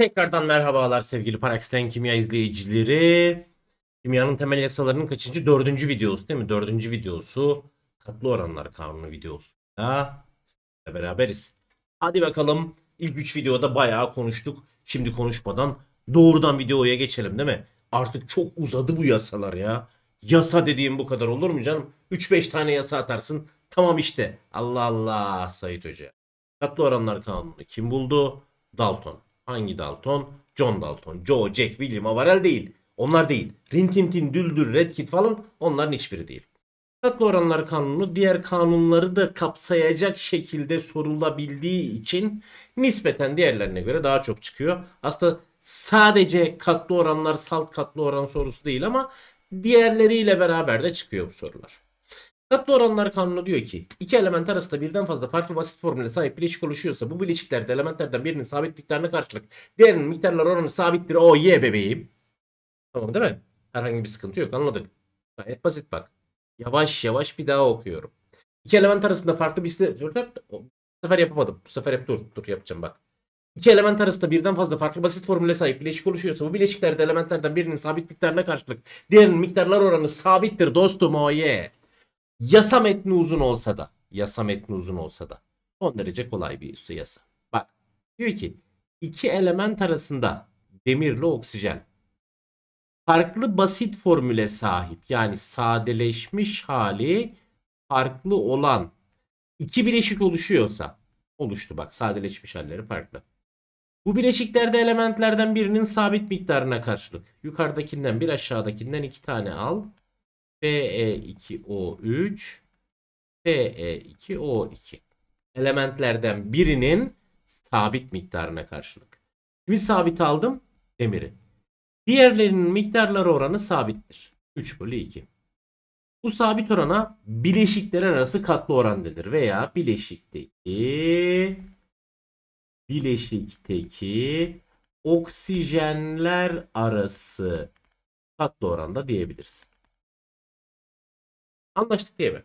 Tekrardan merhabalar sevgili Paraxiten Kimya izleyicileri. Kimyanın temel yasalarının kaçıncı? Dördüncü videosu değil mi? Dördüncü videosu. Katlı oranlar kanunu videosu. Ya, beraberiz. Hadi bakalım. İlk üç videoda bayağı konuştuk. Şimdi konuşmadan doğrudan videoya geçelim değil mi? Artık çok uzadı bu yasalar ya. Yasa dediğim bu kadar olur mu canım? 3-5 tane yasa atarsın. Tamam işte. Allah Allah Sayit Hoca. Katlı oranlar kanunu kim buldu? Dalton. Hangi Dalton? John Dalton. Joe, Jack, William, Avarel değil. Onlar değil. Rintintin, Düldür, Redkit falan onların hiçbiri değil. Katlı oranlar kanunu diğer kanunları da kapsayacak şekilde sorulabildiği için nispeten diğerlerine göre daha çok çıkıyor. Aslında sadece katlı oranlar salt katlı oran sorusu değil ama diğerleriyle beraber de çıkıyor bu sorular. Katlı oranlar kanunu diyor ki iki element arasında birden fazla farklı basit formüle sahip bileşik oluşuyorsa bu bileşiklerde elementlerden birinin sabit miktarına karşılık diğerinin miktarlar oranı sabittir. O ye bebeğim. Tamam değil mi? Herhangi bir sıkıntı yok anladık. Gayet basit bak. Yavaş yavaş bir daha okuyorum. İki element arasında farklı bir bu sefer yapamadım. Bu sefer hep dur dur yapacağım bak. İki element arasında birden fazla farklı basit formüle sahip bileşik oluşuyorsa bu bileşiklerde elementlerden birinin sabit miktarına karşılık diğerinin miktarlar oranı sabittir dostum o ye. Yasa metni uzun olsa da. Yasa metni uzun olsa da. Son derece kolay bir üstü yasa. Bak diyor ki iki element arasında demirli oksijen farklı basit formüle sahip yani sadeleşmiş hali farklı olan iki bileşik oluşuyorsa oluştu bak sadeleşmiş halleri farklı. Bu bileşiklerde elementlerden birinin sabit miktarına karşılık yukarıdakinden bir aşağıdakinden iki tane al Fe2O3 Fe2O2 elementlerden birinin sabit miktarına karşılık. Kimi sabit aldım? Demiri. Diğerlerinin miktarları oranı sabittir. 3 bölü 2. Bu sabit orana bileşikler arası katlı oran denir veya bileşikteki bileşikteki oksijenler arası katlı oranda diyebilirsin. Anlaştık değil mi?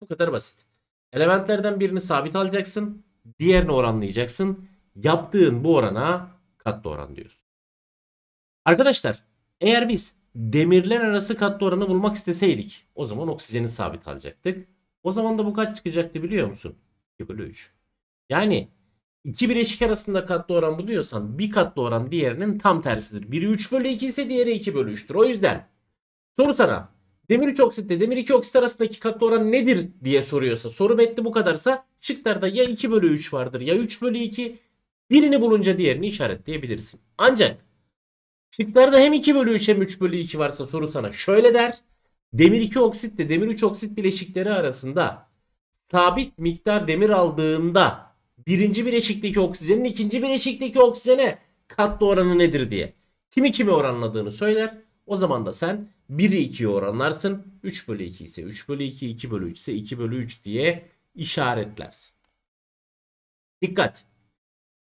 Bu kadar basit. Elementlerden birini sabit alacaksın. Diğerini oranlayacaksın. Yaptığın bu orana katlı oran diyorsun. Arkadaşlar eğer biz demirler arası katlı oranı bulmak isteseydik o zaman oksijeni sabit alacaktık. O zaman da bu kaç çıkacaktı biliyor musun? 2 bölü 3. Yani iki bileşik arasında katlı oran buluyorsan bir katlı oran diğerinin tam tersidir. Biri 3 bölü 2 ise diğeri 2 bölü 3'tür. O yüzden soru sana Demir 3 oksit ile demir 2 oksit arasındaki katlı oran nedir diye soruyorsa soru metni bu kadarsa şıklarda ya 2 bölü 3 vardır ya 3 bölü 2 birini bulunca diğerini işaretleyebilirsin. Ancak şıklarda hem 2 bölü 3 hem 3 bölü 2 varsa soru sana şöyle der. Demir 2 oksit ile demir 3 oksit bileşikleri arasında sabit miktar demir aldığında birinci bileşikteki oksijenin ikinci bileşikteki oksijene katlı oranı nedir diye. Kimi kimi oranladığını söyler o zaman da sen 1'i 2'ye oranlarsın. 3 bölü 2 ise 3 bölü 2, 2 bölü 3 ise 2 bölü 3 diye işaretlersin. Dikkat!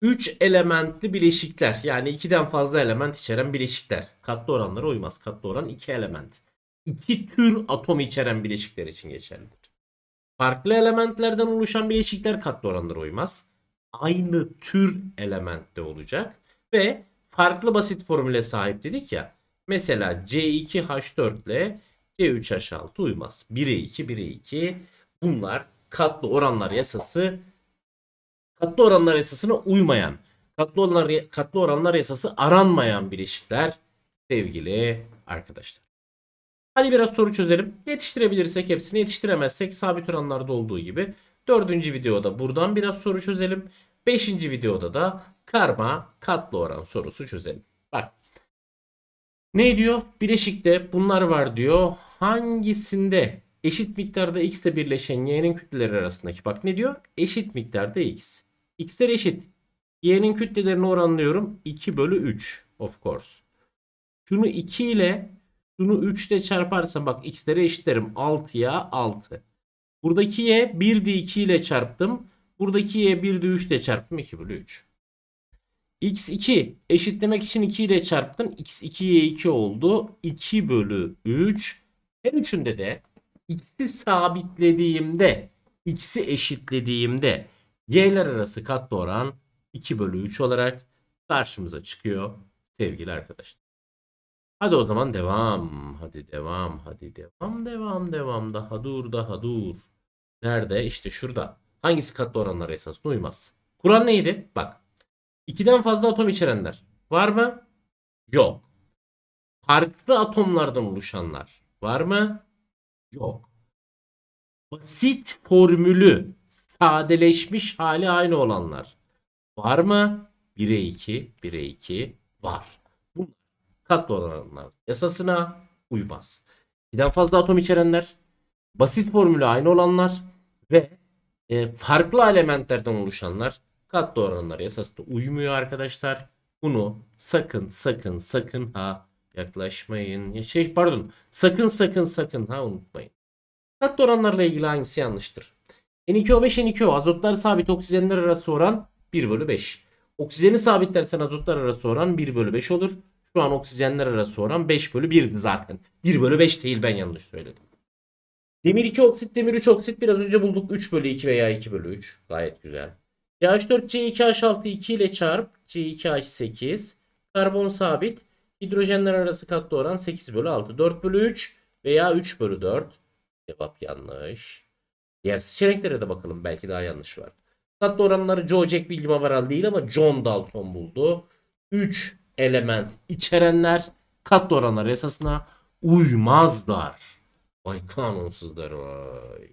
3 elementli bileşikler yani 2'den fazla element içeren bileşikler. Katlı oranlara uymaz. Katlı oran 2 element. 2 tür atom içeren bileşikler için geçerlidir. Farklı elementlerden oluşan bileşikler katlı oranlara uymaz. Aynı tür elementte olacak ve farklı basit formüle sahip dedik ya. Mesela C2H4 ile C3H6 uymaz. 1'e 2, 1'e 2 bunlar katlı oranlar yasası katlı oranlar yasasına uymayan, katlı oranlar, katlı oranlar yasası aranmayan bileşikler sevgili arkadaşlar. Hadi biraz soru çözelim. Yetiştirebilirsek hepsini yetiştiremezsek sabit oranlarda olduğu gibi. Dördüncü videoda buradan biraz soru çözelim. Beşinci videoda da karma katlı oran sorusu çözelim. Ne diyor? Bileşikte bunlar var diyor. Hangisinde eşit miktarda x ile birleşen y'nin kütleleri arasındaki bak ne diyor? Eşit miktarda x. X'ler eşit. Y'nin kütlelerini oranlıyorum. 2 bölü 3 of course. Şunu 2 ile şunu 3 ile çarparsam bak x'lere eşitlerim. 6'ya 6. Buradaki y 1'di 2 ile çarptım. Buradaki y 1'di 3 ile çarptım. 2 bölü 3 x2 eşitlemek için 2 ile çarptım. x 2 y 2 oldu. 2 bölü 3. Her üçünde de x'i sabitlediğimde x'i eşitlediğimde y'ler arası kat oran 2 bölü 3 olarak karşımıza çıkıyor sevgili arkadaşlar. Hadi o zaman devam. Hadi devam. Hadi devam. Devam devam. Daha dur daha dur. Nerede? İşte şurada. Hangisi katlı oranlara esasına uymaz? Kural neydi? Bak 2'den fazla atom içerenler var mı? Yok. Farklı atomlardan oluşanlar var mı? Yok. Basit formülü sadeleşmiş hali aynı olanlar var mı? 1'e 2, 1'e 2 var. Bu katlı olanlar yasasına uymaz. 2'den fazla atom içerenler, basit formülü aynı olanlar ve e, farklı elementlerden oluşanlar katlı oranlar yasasına uymuyor arkadaşlar. Bunu sakın sakın sakın ha yaklaşmayın. Şey pardon sakın sakın sakın ha unutmayın. Katlı oranlarla ilgili hangisi yanlıştır? N2O5 N2O azotlar sabit oksijenler arası oran 1 bölü 5. Oksijeni sabitlersen azotlar arası oran 1 bölü 5 olur. Şu an oksijenler arası oran 5 bölü 1'di zaten. 1 bölü 5 değil ben yanlış söyledim. Demir 2 oksit, demir 3 oksit biraz önce bulduk. 3 bölü 2 veya 2 bölü 3. Gayet güzel. CH4 C2H6 2 ile çarp C2H8. Karbon sabit. Hidrojenler arası katlı oran 8 bölü 6. 4 bölü 3 veya 3 bölü 4. Cevap yanlış. Diğer seçeneklere de bakalım. Belki daha yanlış var. Katlı oranları Joe Jack William Avaral değil ama John Dalton buldu. 3 element içerenler katlı oranlar esasına uymazlar. Vay kanunsuzlar vay.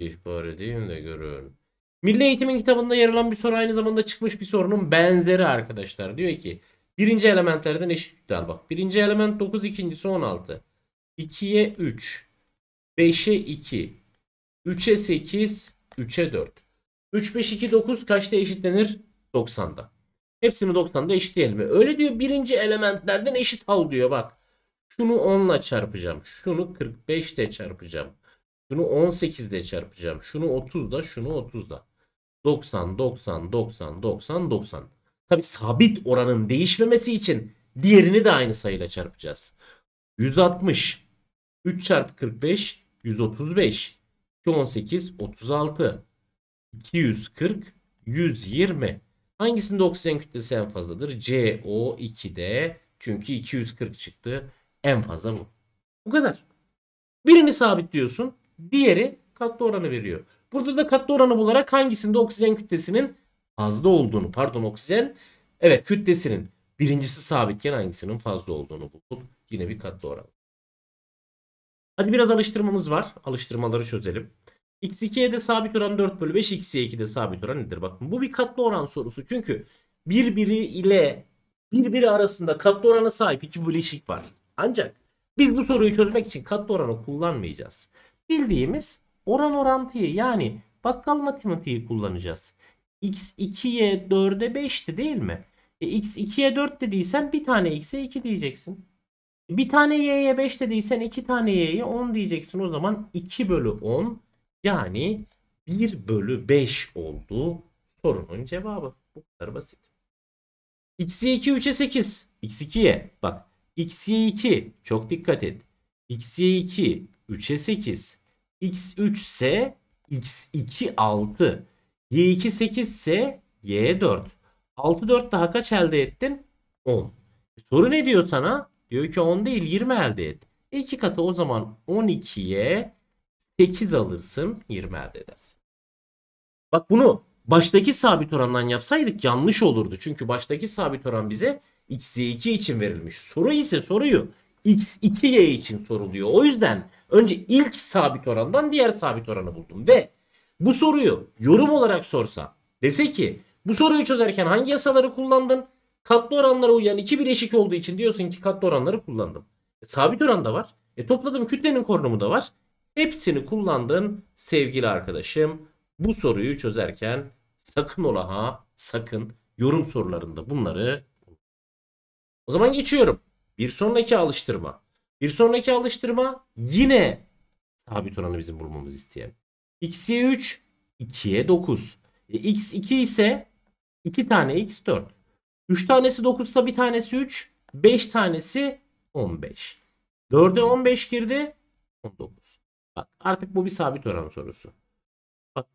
ihbar edeyim de görün. Milli Eğitim'in kitabında yer alan bir soru aynı zamanda çıkmış bir sorunun benzeri arkadaşlar. Diyor ki birinci elementlerden eşit al bak. Birinci element 9 ikincisi 16. 2'ye 3. 5'e 2. 3'e 8. 3'e 4. 3, 5, 2, 9 kaçta eşitlenir? 90'da. Hepsini 90'da eşitleyelim. Öyle diyor birinci elementlerden eşit al diyor bak. Şunu 10'la çarpacağım. Şunu 45'te çarpacağım. Şunu 18'de çarpacağım. Şunu 30'da, şunu 30'da. 90, 90, 90, 90, 90. Tabi sabit oranın değişmemesi için diğerini de aynı sayıyla çarpacağız. 160, 3 çarpı 45, 135, 218, 36, 240, 120. Hangisinde oksijen kütlesi en fazladır? CO2'de çünkü 240 çıktı. En fazla bu. Bu kadar. Birini sabit diyorsun, Diğeri katlı oranı veriyor. Burada da katlı oranı bularak hangisinde oksijen kütlesinin fazla olduğunu pardon oksijen evet kütlesinin birincisi sabitken hangisinin fazla olduğunu bulup yine bir katlı oranı. Hadi biraz alıştırmamız var. Alıştırmaları çözelim. X2'ye de sabit oran 4 bölü 5. x 2de sabit oran nedir? Bakın bu bir katlı oran sorusu. Çünkü birbiri ile birbiri arasında katlı orana sahip iki bileşik var. Ancak biz bu soruyu çözmek için katlı oranı kullanmayacağız. Bildiğimiz oran orantıyı yani bakkal matematiği kullanacağız. x 2'ye 4'e 5'ti değil mi? E, x 2'ye 4 dediysen bir tane x'e 2 diyeceksin. E, bir tane y'ye 5 dediysen iki tane y'ye 10 diyeceksin. O zaman 2 bölü 10 yani 1 bölü 5 oldu sorunun cevabı. Bu kadar basit. x'ye 2 3'e 8. x2'ye bak. x'ye 2 çok dikkat et. x'ye 2 3'e 8 X3 ise X2 6. Y2 8 ise Y4. 6 4 daha kaç elde ettin? 10. E, soru ne diyor sana? Diyor ki 10 değil 20 elde et. E 2 katı o zaman 12'ye 8 alırsın 20 elde edersin. Bak bunu baştaki sabit orandan yapsaydık yanlış olurdu. Çünkü baştaki sabit oran bize x2 için verilmiş. Soru ise soruyu x2y için soruluyor. O yüzden önce ilk sabit orandan diğer sabit oranı buldum ve bu soruyu yorum olarak sorsa dese ki bu soruyu çözerken hangi yasaları kullandın? Katlı oranlara uyan iki bileşik olduğu için diyorsun ki katlı oranları kullandım. E, sabit oran da var. E, topladığım kütlenin korunumu da var. Hepsini kullandın sevgili arkadaşım. Bu soruyu çözerken sakın ola ha sakın yorum sorularında bunları. O zaman geçiyorum. Bir sonraki alıştırma. Bir sonraki alıştırma yine sabit oranı bizim bulmamız isteyen. X'ye 3, 2'ye 9. E, X2 ise 2 tane X4. 3 tanesi 9 ise bir tanesi 3. 5 tanesi 15. 4'e 15 girdi. 19. Bak artık bu bir sabit oran sorusu. Bak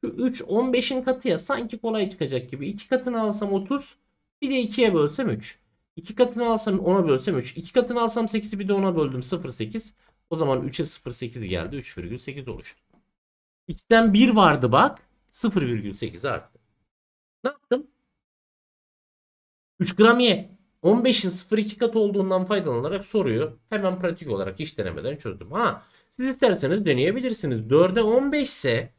şu 3 15'in katı ya sanki kolay çıkacak gibi. 2 katını alsam 30. Bir de 2'ye bölsem 3. 2 katını alsam ona bölsem 3. 2 katını alsam 8'i bir de ona böldüm 0,8. O zaman 3'e 0,8 geldi. 3,8 oluştu. X'ten 1 vardı bak. 0,8 arttı. Ne yaptım? 3 gram ye. 15'in 0,2 kat olduğundan faydalanarak soruyu hemen pratik olarak hiç denemeden çözdüm. Ha, siz isterseniz deneyebilirsiniz. 4'e 15 ise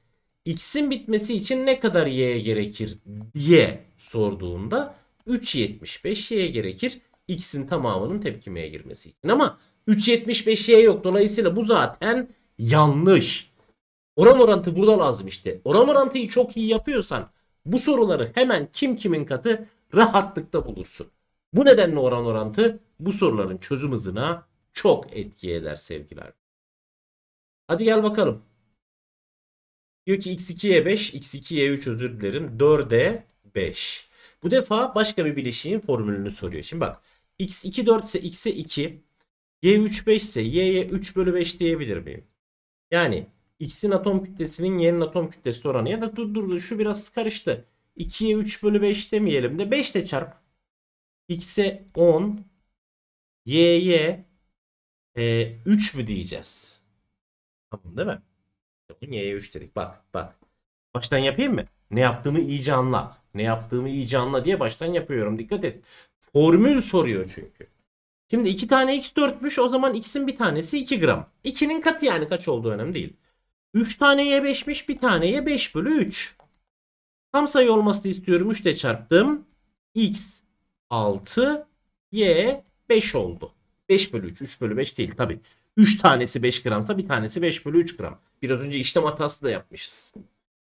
x'in bitmesi için ne kadar y'ye gerekir diye sorduğunda 3.75y gerekir. X'in tamamının tepkimeye girmesi için. Ama 3.75y yok. Dolayısıyla bu zaten yanlış. Oran orantı burada lazım işte. Oran orantıyı çok iyi yapıyorsan bu soruları hemen kim kimin katı rahatlıkla bulursun. Bu nedenle oran orantı bu soruların çözüm hızına çok etki eder sevgiler. Hadi gel bakalım. Diyor ki x2'ye 5, x2'ye 3 özür dilerim. 4'e 5. Bu defa başka bir bileşiğin formülünü soruyor. Şimdi bak x2 4 ise x'e 2 y3 5 ise y'ye 3 bölü 5 diyebilir miyim? Yani x'in atom kütlesinin y'nin atom kütlesi oranı ya da dur dur, dur şu biraz karıştı. 2'ye 3 bölü 5 demeyelim de 5 de çarp. x'e 10 y'ye e, 3 mü diyeceğiz? Tamam değil mi? Y'ye 3 dedik. Bak bak. Baştan yapayım mı? Ne yaptığımı iyice anla. Ne yaptığımı iyice anla diye baştan yapıyorum. Dikkat et. Formül soruyor çünkü. Şimdi 2 tane x4'müş. O zaman x'in bir tanesi 2 gram. 2'nin katı yani kaç olduğu önemli değil. 3 tane y5'miş. Bir tane y5 bölü 3. Tam sayı olmasını istiyorum. 3 ile çarptım. x 6 y 5 oldu. 5 bölü 3. 3 bölü 5 değil tabi. 3 tanesi 5 gramsa bir tanesi 5 bölü 3 gram. Biraz önce işlem hatası da yapmışız.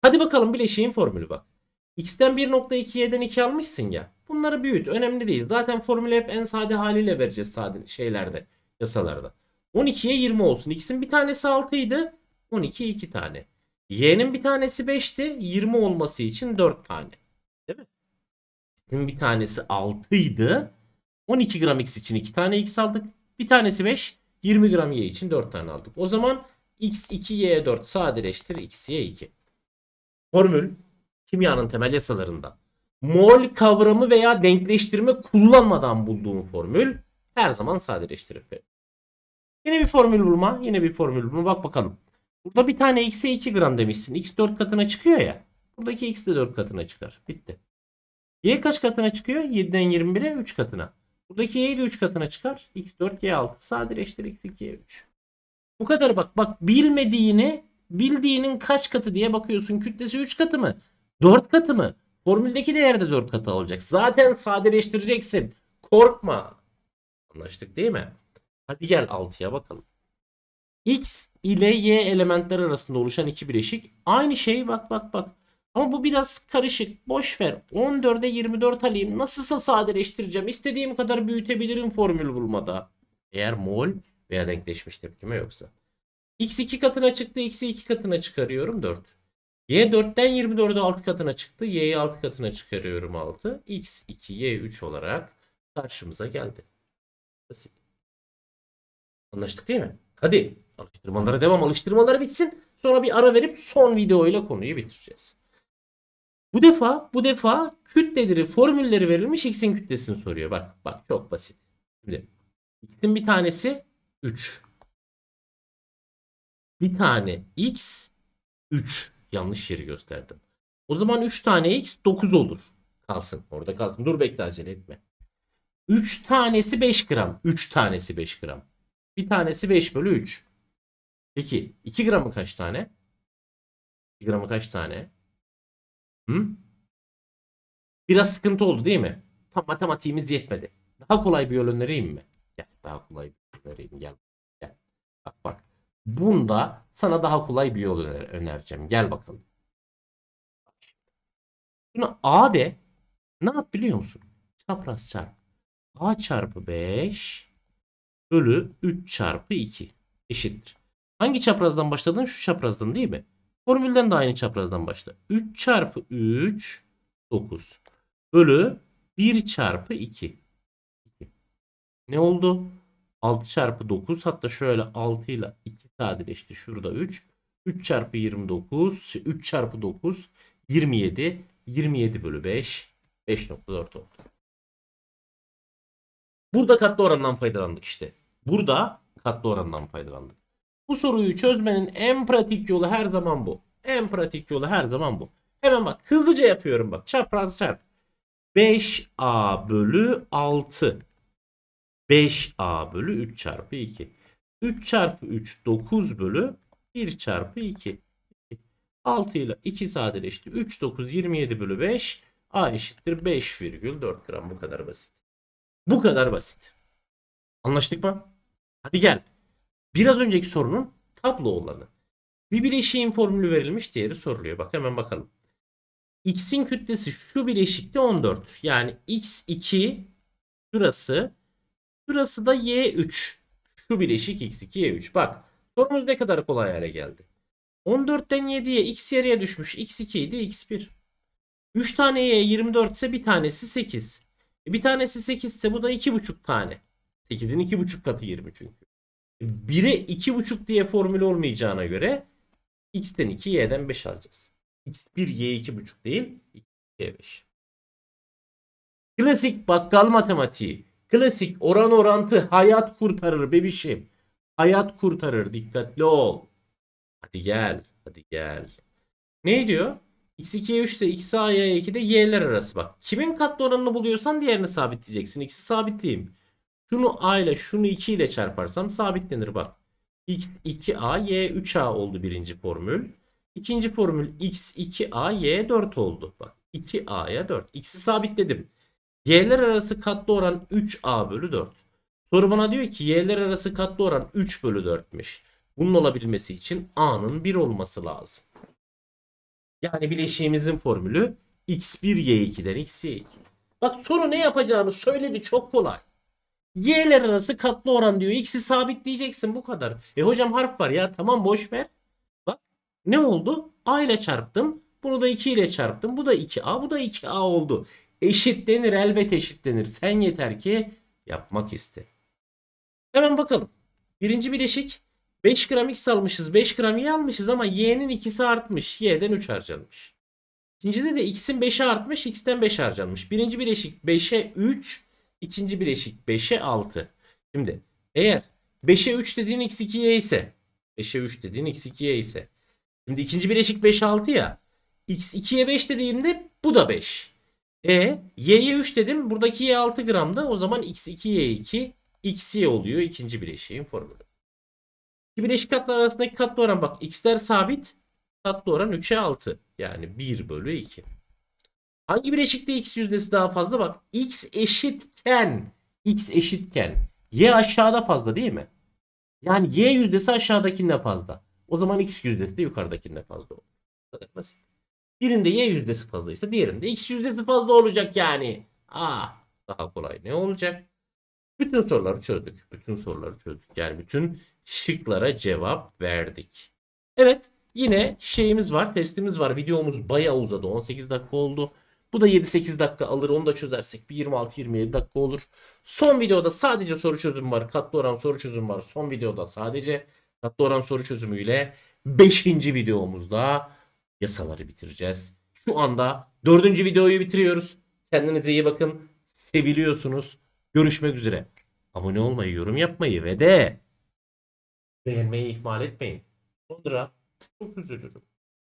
Hadi bakalım bileşiğin formülü bak. X'ten 1.2'den 2 almışsın ya. Bunları büyüt. Önemli değil. Zaten formülü hep en sade haliyle vereceğiz sade şeylerde, yasalarda. 12'ye 20 olsun. X'in bir tanesi 6 idi. 12 2 tane. Y'nin bir tanesi 5'ti. 20 olması için 4 tane. Değil mi? X'in bir tanesi 6 idi. 12 gram X için 2 tane X aldık. Bir tanesi 5. 20 gram Y için 4 tane aldık. O zaman X 2 Y 4 sadeleştir. X Y 2. Formül kimyanın temel yasalarında mol kavramı veya denkleştirme kullanmadan bulduğun formül her zaman sadeleştirip Yine bir formül bulma, yine bir formül bulma. Bak bakalım. Burada bir tane x'e 2 gram demişsin. x 4 katına çıkıyor ya. Buradaki x de 4 katına çıkar. Bitti. Y kaç katına çıkıyor? 7'den 21'e 3 katına. Buradaki y de 3 katına çıkar. x4 y6 sadeleştir x2 y3. Bu kadar bak. Bak bilmediğini bildiğinin kaç katı diye bakıyorsun. Kütlesi 3 katı mı? 4 katı mı? Formüldeki değerde 4 katı olacak. Zaten sadeleştireceksin. Korkma. Anlaştık değil mi? Hadi gel 6'ya bakalım. X ile Y elementler arasında oluşan iki bileşik. Aynı şey bak bak bak. Ama bu biraz karışık. Boş ver. 14'e 24 alayım. Nasılsa sadeleştireceğim. İstediğim kadar büyütebilirim formül bulmada. Eğer mol veya denkleşmiş tepkime yoksa. X2 katına çıktı. X'i 2 katına çıkarıyorum. 4. Y4'ten 24'ü 6 katına çıktı. Y'yi 6 katına çıkarıyorum 6. X2, Y3 olarak karşımıza geldi. Basit. Anlaştık değil mi? Hadi alıştırmalara devam. Alıştırmalar bitsin. Sonra bir ara verip son videoyla konuyu bitireceğiz. Bu defa bu defa kütleleri formülleri verilmiş x'in kütlesini soruyor. Bak bak çok basit. Şimdi x'in bir tanesi 3. Bir tane x 3. Yanlış yeri gösterdim. O zaman 3 tane x 9 olur. Kalsın. Orada kalsın. Dur bekle acele etme. 3 tanesi 5 gram. 3 tanesi 5 gram. Bir tanesi 5 bölü 3. Peki 2 gramı kaç tane? 2 gramı kaç tane? Hı? Biraz sıkıntı oldu değil mi? Tam matematiğimiz yetmedi. Daha kolay bir yol önereyim mi? Gel daha kolay bir yol önereyim gel. Gel. Bak bak. Bunda sana daha kolay bir yol önereceğim. Gel bakalım. Şuna A de ne yap biliyor musun? Çapraz çarp. A çarpı 5 bölü 3 çarpı 2 eşittir. Hangi çaprazdan başladın? Şu çaprazdan değil mi? Formülden de aynı çaprazdan başla. 3 çarpı 3 9 bölü 1 çarpı 2. Ne oldu? 6 çarpı 9 hatta şöyle 6 ile 2 sadeleşti. Şurada 3. 3 çarpı 29. 3 çarpı 9 27. 27 bölü 5. 5.4 oldu. Burada katlı orandan faydalandık işte. Burada katlı orandan faydalandık. Bu soruyu çözmenin en pratik yolu her zaman bu. En pratik yolu her zaman bu. Hemen bak hızlıca yapıyorum bak. Çapraz çarp. 5a bölü 6 5a bölü 3 çarpı 2. 3 çarpı 3 9 bölü 1 çarpı 2. 6 ile 2 sadeleşti. 3 9 27 bölü 5 a eşittir 5,4 gram bu kadar basit. Bu kadar basit. Anlaştık mı? Hadi gel. Biraz önceki sorunun tablo olanı. Bir bileşiğin formülü verilmiş diğeri soruluyor. Bak hemen bakalım. X'in kütlesi şu bileşikte 14. Yani X2 şurası Şurası da y3. Şu bileşik x2 y3. Bak sorumuz ne kadar kolay hale geldi. 14'ten 7'ye x yarıya düşmüş. x2 idi x1. 3 tane y 24 ise bir tanesi 8. E, bir tanesi 8 ise bu da 2,5 tane. 8'in 2,5 katı 20 çünkü. 1'e 2,5 diye formül olmayacağına göre x'ten 2 y'den 5 alacağız. x1 y 2,5 değil y 5. Klasik bakkal matematiği Klasik oran orantı hayat kurtarır bebişim. Hayat kurtarır dikkatli ol. Hadi gel hadi gel. Ne diyor? x2'ye 3 de x-a'ya 2 de y'ler arası bak. Kimin katlı oranını buluyorsan diğerini sabitleyeceksin. İkisi sabitleyeyim. Şunu a ile şunu 2 ile çarparsam sabitlenir bak. x2a y3a oldu birinci formül. İkinci formül x2a y4 oldu. Bak 2a'ya 4. X'i sabitledim. Y'ler arası katlı oran 3A bölü 4. Soru bana diyor ki y'ler arası katlı oran 3 bölü 4'müş. Bunun olabilmesi için a'nın 1 olması lazım. Yani bileşiğimizin formülü x1 y2'den x2. Bak soru ne yapacağını söyledi çok kolay. Y'ler arası katlı oran diyor. X'i sabit diyeceksin bu kadar. E hocam harf var ya tamam boş ver. Bak ne oldu? A ile çarptım. Bunu da 2 ile çarptım. Bu da 2A bu da 2A oldu. Eşitlenir elbet eşitlenir. Sen yeter ki yapmak iste. Hemen bakalım. Birinci bileşik 5 gram x almışız. 5 gram y almışız ama y'nin ikisi artmış. Y'den 3 harcanmış. İkincide de x'in 5'e artmış. x'ten 5 harcanmış. Birinci bileşik 5'e 3. ikinci bileşik 5'e 6. Şimdi eğer 5'e 3 dediğin x2y ise 5'e 3 dediğin x2y ise şimdi ikinci bileşik 5 6 ya x2'ye 5 dediğimde bu da 5. E, y'ye 3 dedim. Buradaki y 6 gramda. O zaman x2, y2, xy oluyor ikinci bileşiğin formülü. İki bileşik katlar arasındaki katlı oran bak x'ler sabit. Katlı oran 3'e 6. Yani 1 bölü 2. Hangi bileşikte x yüzdesi daha fazla? Bak x eşitken x eşitken y aşağıda fazla değil mi? Yani y yüzdesi aşağıdakinden fazla. O zaman x yüzdesi de yukarıdakinden fazla olur. Basit. Birinde y yüzdesi fazlaysa diğerinde x yüzdesi fazla olacak yani. Ah daha kolay ne olacak? Bütün soruları çözdük. Bütün soruları çözdük. Yani bütün şıklara cevap verdik. Evet yine şeyimiz var testimiz var. Videomuz bayağı uzadı 18 dakika oldu. Bu da 7-8 dakika alır. Onu da çözersek bir 26-27 dakika olur. Son videoda sadece soru çözüm var. Katlı oran soru çözüm var. Son videoda sadece katlı oran soru çözümüyle 5. videomuzda yasaları bitireceğiz. Şu anda dördüncü videoyu bitiriyoruz. Kendinize iyi bakın. Seviliyorsunuz. Görüşmek üzere. Abone olmayı, yorum yapmayı ve de beğenmeyi ihmal etmeyin. Sonra çok üzülürüm.